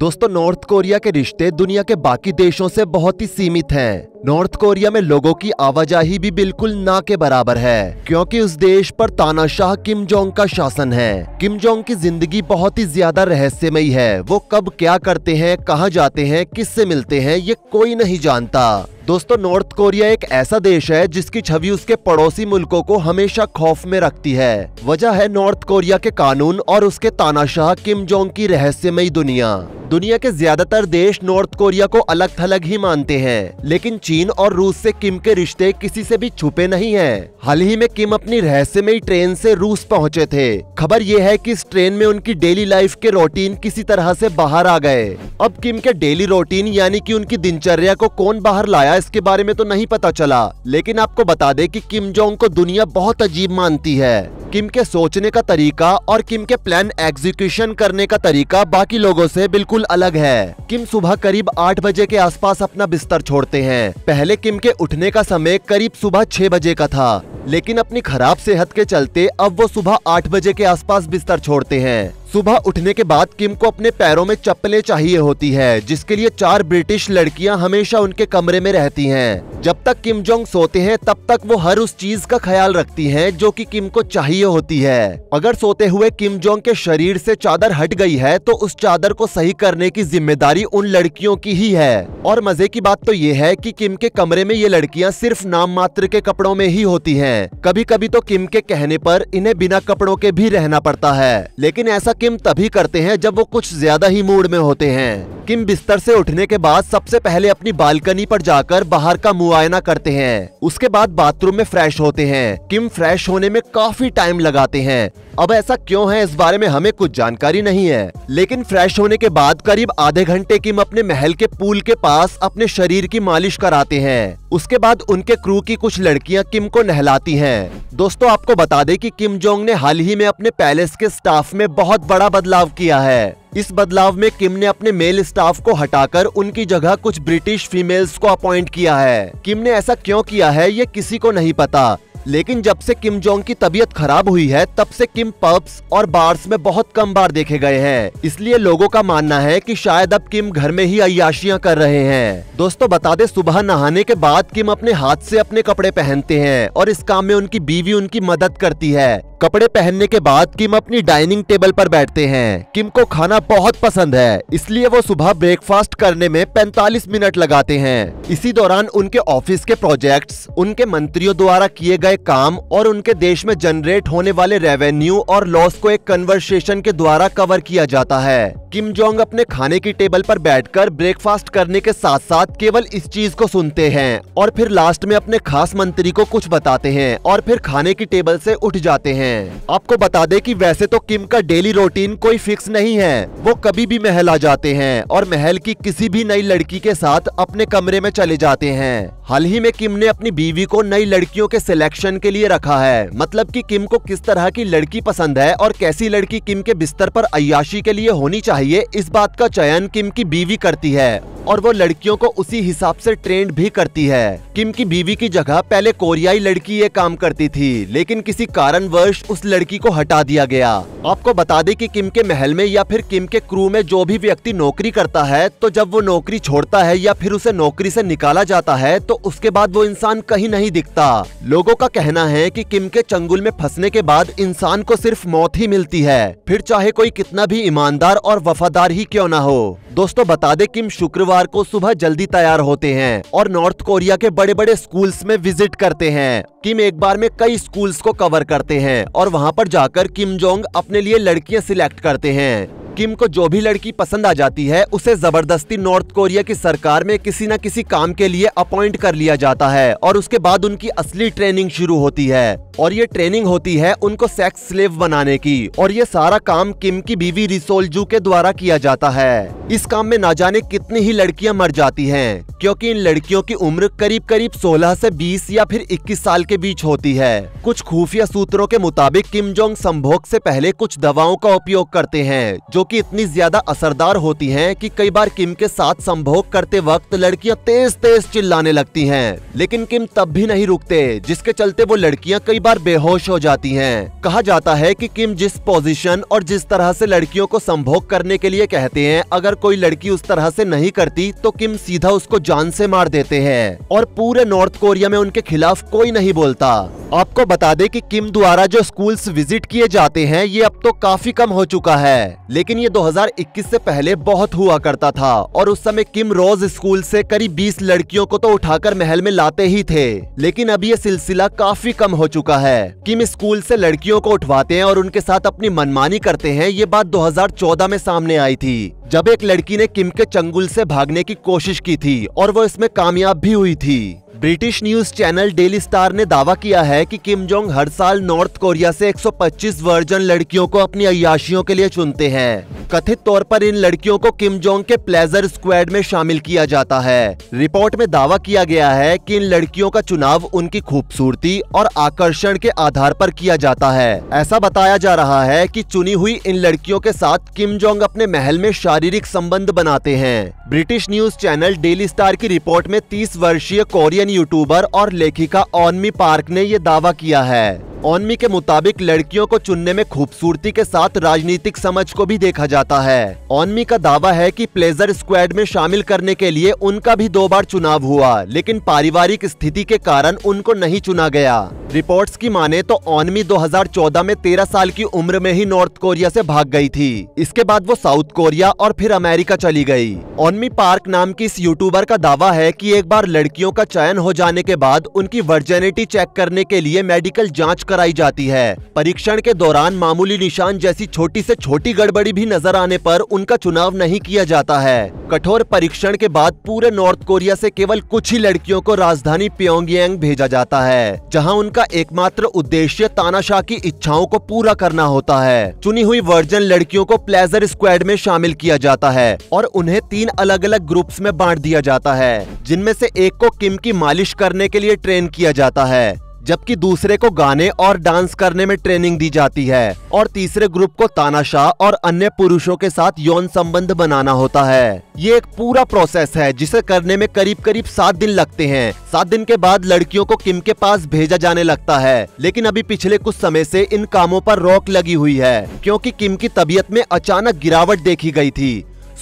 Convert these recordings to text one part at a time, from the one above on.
दोस्तों north Korea के रिश्ते दुनिया के बाकी देशों से बहुत ही सीमित हैं नॉर्थ कोरिया में लोगों की आवाजाही भी बिल्कुल ना के बराबर है क्योंकि उस देश पर तानाशाह किम जोंग का शासन है किम जोंग की जिंदगी बहुत ही ज्यादा रहस्यमयी है वो कब क्या करते हैं कहां जाते हैं किससे मिलते हैं ये कोई नहीं जानता दोस्तों नॉर्थ कोरिया एक ऐसा देश है जिसकी छवि उसके पड़ोसी मुल्कों को हमेशा खौफ में रखती है वजह है नॉर्थ कोरिया के कानून और उसके तानाशाह किम जोंग की रहस्यमयी दुनिया दुनिया के ज्यादातर देश नॉर्थ कोरिया को अलग थलग ही मानते हैं लेकिन चीन और रूस से किम के रिश्ते किसी से भी छुपे नहीं हैं। हाल ही में किम अपनी रहस्यमयी ट्रेन से रूस पहुंचे थे खबर ये है कि इस ट्रेन में उनकी डेली लाइफ के रूटीन किसी तरह से बाहर आ गए अब किम के डेली रूटीन यानी कि उनकी दिनचर्या को कौन बाहर लाया इसके बारे में तो नहीं पता चला लेकिन आपको बता की कि किम जोंग को दुनिया बहुत अजीब मानती है किम के सोचने का तरीका और किम के प्लान एग्जीक्यूशन करने का तरीका बाकी लोगों से बिल्कुल अलग है किम सुबह करीब आठ बजे के आसपास अपना बिस्तर छोड़ते हैं पहले किम के उठने का समय करीब सुबह छह बजे का था लेकिन अपनी खराब सेहत के चलते अब वो सुबह आठ बजे के आसपास बिस्तर छोड़ते हैं सुबह उठने के बाद किम को अपने पैरों में चप्पलें चाहिए होती है जिसके लिए चार ब्रिटिश लड़कियां हमेशा उनके कमरे में रहती हैं। जब तक किम जोंग सोते हैं तब तक वो हर उस चीज का ख्याल रखती हैं जो कि किम को चाहिए होती है अगर सोते हुए किम जोंग के शरीर से चादर हट गई है तो उस चादर को सही करने की जिम्मेदारी उन लड़कियों की ही है और मजे की बात तो ये है की कि किम के कमरे में ये लड़कियाँ सिर्फ नाम मात्र के कपड़ों में ही होती है कभी कभी तो किम के कहने पर इन्हें बिना कपड़ों के भी रहना पड़ता है लेकिन ऐसा किम तभी करते हैं जब वो कुछ ज्यादा ही मूड में होते हैं किम बिस्तर से उठने के बाद सबसे पहले अपनी बालकनी पर जाकर बाहर का मुआयना करते हैं उसके बाद बाथरूम में फ्रेश होते हैं किम फ्रेश होने में काफी टाइम लगाते हैं अब ऐसा क्यों है इस बारे में हमें कुछ जानकारी नहीं है लेकिन फ्रेश होने के बाद करीब आधे घंटे किम अपने महल के पूल के पास अपने शरीर की मालिश कराते हैं उसके बाद उनके क्रू की कुछ लड़कियां किम को नहलाती हैं। दोस्तों आपको बता दें कि किम जोंग ने हाल ही में अपने पैलेस के स्टाफ में बहुत बड़ा बदलाव किया है इस बदलाव में किम ने अपने मेल स्टाफ को हटाकर उनकी जगह कुछ ब्रिटिश फीमेल्स को अपॉइंट किया है किम ने ऐसा क्यों किया है ये किसी को नहीं पता लेकिन जब से किम जोंग की तबीयत खराब हुई है तब से किम पब्स और बार्स में बहुत कम बार देखे गए हैं इसलिए लोगों का मानना है कि शायद अब किम घर में ही अयाशियां कर रहे हैं दोस्तों बता दे सुबह नहाने के बाद किम अपने हाथ से अपने कपड़े पहनते हैं और इस काम में उनकी बीवी उनकी मदद करती है कपड़े पहनने के बाद किम अपनी डाइनिंग टेबल पर बैठते हैं किम को खाना बहुत पसंद है इसलिए वो सुबह ब्रेकफास्ट करने में 45 मिनट लगाते हैं इसी दौरान उनके ऑफिस के प्रोजेक्ट्स, उनके मंत्रियों द्वारा किए गए काम और उनके देश में जनरेट होने वाले रेवेन्यू और लॉस को एक कन्वर्सेशन के द्वारा कवर किया जाता है किम जोंग अपने खाने की टेबल पर बैठकर ब्रेकफास्ट करने के साथ साथ केवल इस चीज को सुनते हैं और फिर लास्ट में अपने खास मंत्री को कुछ बताते हैं और फिर खाने की टेबल से उठ जाते हैं हैं आपको बता दें कि वैसे तो किम का डेली रूटीन कोई फिक्स नहीं है वो कभी भी महल आ जाते हैं और महल की किसी भी नई लड़की के साथ अपने कमरे में चले जाते हैं हाल ही में किम ने अपनी बीवी को नई लड़कियों के सिलेक्शन के लिए रखा है मतलब कि किम को किस तरह की लड़की पसंद है और कैसी लड़की किम के बिस्तर पर अयाशी के लिए होनी चाहिए इस बात का चयन किम की बीवी करती है और वो लड़कियों को उसी हिसाब से ट्रेंड भी करती है किम की बीवी की जगह पहले कोरियाई लड़की ये काम करती थी लेकिन किसी कारणवश उस लड़की को हटा दिया गया आपको बता दें कि किम के महल में या फिर किम के क्रू में जो भी व्यक्ति नौकरी करता है तो जब वो नौकरी छोड़ता है या फिर उसे नौकरी से निकाला जाता है तो उसके बाद वो इंसान कहीं नहीं दिखता लोगों का कहना है कि किम के चंगुल में फंसने के बाद इंसान को सिर्फ मौत ही मिलती है फिर चाहे कोई कितना भी ईमानदार और वफादार ही क्यों ना हो दोस्तों बता दे किम शुक्रवार को सुबह जल्दी तैयार होते हैं और नॉर्थ कोरिया के बड़े बड़े स्कूल्स में विजिट करते हैं किम एक बार में कई स्कूल्स को कवर करते हैं और वहाँ पर जाकर किम जोंग अपने लिए लड़कियाँ सिलेक्ट करते हैं किम को जो भी लड़की पसंद आ जाती है उसे जबरदस्ती नॉर्थ कोरिया की सरकार में किसी न किसी काम के लिए अपॉइंट कर लिया जाता है और उसके बाद उनकी असली ट्रेनिंग शुरू होती है और ये ट्रेनिंग होती है उनको सेक्स स्लेव बनाने की और ये सारा काम किम की बीवी रिसोलजू के द्वारा किया जाता है इस काम में ना जाने कितनी ही लड़कियां मर जाती हैं क्योंकि इन लड़कियों की उम्र करीब करीब 16 से 20 या फिर 21 साल के बीच होती है कुछ खुफिया सूत्रों के मुताबिक किम जोंग संभोग से पहले कुछ दवाओं का उपयोग करते हैं जो कि इतनी ज्यादा असरदार होती हैं कि कई बार किम के साथ संभोग करते वक्त लड़कियां तेज तेज चिल्लाने लगती हैं लेकिन किम तब भी नहीं रुकते जिसके चलते वो लड़कियाँ कई बार बेहोश हो जाती हैं। कहा जाता है कि किम जिस पोजीशन और जिस तरह से लड़कियों को संभोग करने के लिए कहते हैं अगर कोई लड़की उस तरह से नहीं करती तो किम सीधा उसको जान से मार देते हैं और पूरे नॉर्थ कोरिया में उनके खिलाफ कोई नहीं बोलता आपको बता दे कि किम द्वारा जो स्कूल्स विजिट किए जाते हैं ये अब तो काफी कम हो चुका है लेकिन ये 2021 से पहले बहुत हुआ करता था और उस समय किम रोज स्कूल से करीब 20 लड़कियों को तो उठाकर महल में लाते ही थे लेकिन अब ये सिलसिला काफी कम हो चुका हुआ है किम स्कूल से लड़कियों को उठवाते हैं और उनके साथ अपनी मनमानी करते हैं ये बात 2014 में सामने आई थी जब एक लड़की ने किम के चंगुल से भागने की कोशिश की थी और वो इसमें कामयाब भी हुई थी British news channel Daily Star ने दावा किया है कि किम जोंग हर साल नॉर्थ कोरिया से 125 वर्जन लड़कियों को अपनी अयाशियों के लिए चुनते हैं कथित तौर पर इन लड़कियों को किम जोंग के प्लेजर स्क्वाड में शामिल किया जाता है रिपोर्ट में दावा किया गया है कि इन लड़कियों का चुनाव उनकी खूबसूरती और आकर्षण के आधार पर किया जाता है ऐसा बताया जा रहा है कि चुनी हुई इन लड़कियों के साथ किम जोंग अपने महल में शारीरिक संबंध बनाते हैं British news channel Daily Star की रिपोर्ट में तीस वर्षीय कोरियन यूट्यूबर और लेखिका ओनमी पार्क ने ये दावा किया है ओनमी के मुताबिक लड़कियों को चुनने में खूबसूरती के साथ राजनीतिक समझ को भी देखा जाता है ओनमी का दावा है कि प्लेजर स्क्वाड में शामिल करने के लिए उनका भी दो बार चुनाव हुआ लेकिन पारिवारिक स्थिति के कारण उनको नहीं चुना गया रिपोर्ट्स की माने तो ओनमी 2014 में 13 साल की उम्र में ही नॉर्थ कोरिया से भाग गई थी इसके बाद वो साउथ कोरिया और फिर अमेरिका चली गई ओनमी पार्क नाम की इस यूट्यूबर का दावा है कि एक बार लड़कियों का चयन हो जाने के बाद उनकी वर्जिनिटी चेक करने के लिए मेडिकल जांच कराई जाती है परीक्षण के दौरान मामूली निशान जैसी छोटी से छोटी गड़बड़ी भी नजर आने पर उनका चुनाव नहीं किया जाता है कठोर परीक्षण के बाद पूरे नॉर्थ कोरिया से केवल कुछ ही लड़कियों को राजधानी प्योंगयांग भेजा जाता है जहां उनका एकमात्र उद्देश्य तानाशाह की इच्छाओं को पूरा करना होता है चुनी हुई वर्जन लड़कियों को प्लेजर स्क्वाड में शामिल किया जाता है और उन्हें तीन अलग अलग ग्रुप्स में बांट दिया जाता है जिनमें से एक को किम की मालिश करने के लिए ट्रेन किया जाता है जबकि दूसरे को गाने और डांस करने में ट्रेनिंग दी जाती है और तीसरे ग्रुप को तानाशाह और अन्य पुरुषों के साथ यौन संबंध बनाना होता है ये एक पूरा प्रोसेस है जिसे करने में करीब करीब सात दिन लगते हैं सात दिन के बाद लड़कियों को किम के पास भेजा जाने लगता है लेकिन अभी पिछले कुछ समय से इन कामों पर रोक लगी हुई है क्योंकि किम की तबीयत में अचानक गिरावट देखी गई थी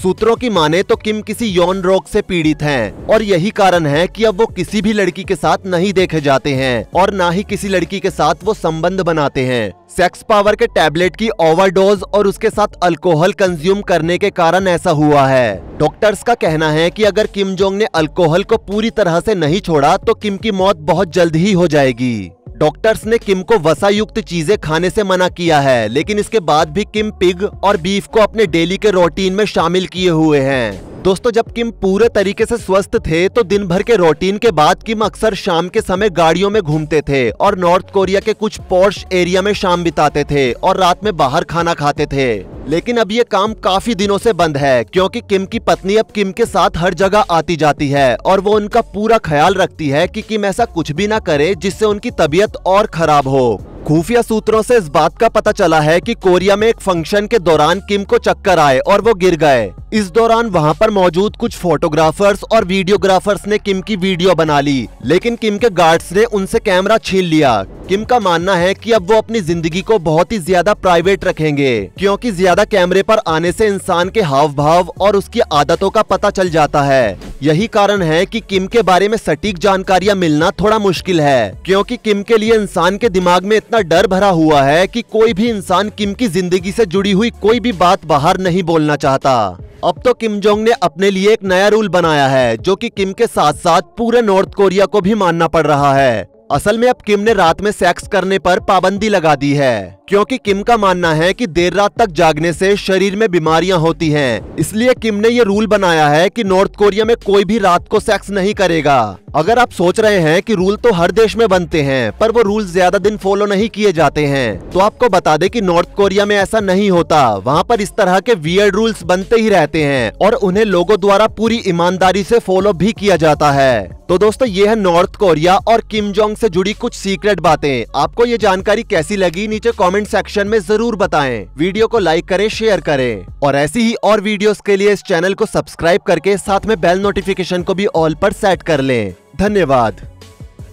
सूत्रों की माने तो किम किसी यौन रोग से पीड़ित हैं और यही कारण है कि अब वो किसी भी लड़की के साथ नहीं देखे जाते हैं और ना ही किसी लड़की के साथ वो संबंध बनाते हैं सेक्स पावर के टैबलेट की ओवरडोज और उसके साथ अल्कोहल कंज्यूम करने के कारण ऐसा हुआ है डॉक्टर्स का कहना है कि अगर किम जोंग ने अल्कोहल को पूरी तरह से नहीं छोड़ा तो किम की मौत बहुत जल्द ही हो जाएगी डॉक्टर्स ने किम को वसा युक्त चीजें खाने से मना किया है लेकिन इसके बाद भी किम पिग और बीफ को अपने डेली के रूटीन में शामिल किए हुए हैं दोस्तों जब किम पूरे तरीके से स्वस्थ थे तो दिन भर के रोटीन के बाद किम अक्सर शाम के समय गाड़ियों में घूमते थे और नॉर्थ कोरिया के कुछ पोर्श एरिया में शाम बिताते थे और रात में बाहर खाना खाते थे लेकिन अब ये काम काफी दिनों से बंद है क्योंकि किम की पत्नी अब किम के साथ हर जगह आती जाती है और वो उनका पूरा ख्याल रखती है कि किम ऐसा कुछ भी ना करे जिससे उनकी तबीयत और खराब हो खुफिया सूत्रों से इस बात का पता चला है कि कोरिया में एक फंक्शन के दौरान किम को चक्कर आए और वो गिर गए इस दौरान वहां पर मौजूद कुछ फोटोग्राफर्स और वीडियोग्राफर्स ने किम की वीडियो बना ली लेकिन किम के गार्ड्स ने उनसे कैमरा छीन लिया किम का मानना है कि अब वो अपनी जिंदगी को बहुत ही ज्यादा प्राइवेट रखेंगे क्योंकि ज्यादा कैमरे पर आने से इंसान के हाव भाव और उसकी आदतों का पता चल जाता है यही कारण है कि किम के बारे में सटीक जानकारियां मिलना थोड़ा मुश्किल है क्योंकि किम के लिए इंसान के दिमाग में इतना डर भरा हुआ है कि कोई भी इंसान किम की जिंदगी से जुड़ी हुई कोई भी बात बाहर नहीं बोलना चाहता अब तो किम जोंग ने अपने लिए एक नया रूल बनाया है जो कि किम के साथ साथ पूरे नॉर्थ कोरिया को भी मानना पड़ रहा है असल में अब किम ने रात में सेक्स करने पर पाबंदी लगा दी है क्योंकि किम का मानना है कि देर रात तक जागने से शरीर में बीमारियां होती हैं इसलिए किम ने ये रूल बनाया है कि नॉर्थ कोरिया में कोई भी रात को सेक्स नहीं करेगा अगर आप सोच रहे हैं कि रूल तो हर देश में बनते हैं पर वो रूल ज्यादा दिन फॉलो नहीं किए जाते हैं तो आपको बता दे की नॉर्थ कोरिया में ऐसा नहीं होता वहाँ पर इस तरह के वियर्ड रूल्स बनते ही रहते हैं और उन्हें लोगों द्वारा पूरी ईमानदारी ऐसी फॉलो भी किया जाता है तो दोस्तों ये है नॉर्थ कोरिया और किम जोंग बैंक से जुड़ी कुछ सीक्रेट बातें आपको ये जानकारी कैसी लगी नीचे कमेंट सेक्शन में जरूर बताएं वीडियो को लाइक करें शेयर करें और ऐसी ही और वीडियोस के लिए इस चैनल को सब्सक्राइब करके साथ में बेल नोटिफिकेशन को भी ऑल पर सेट कर लें धन्यवाद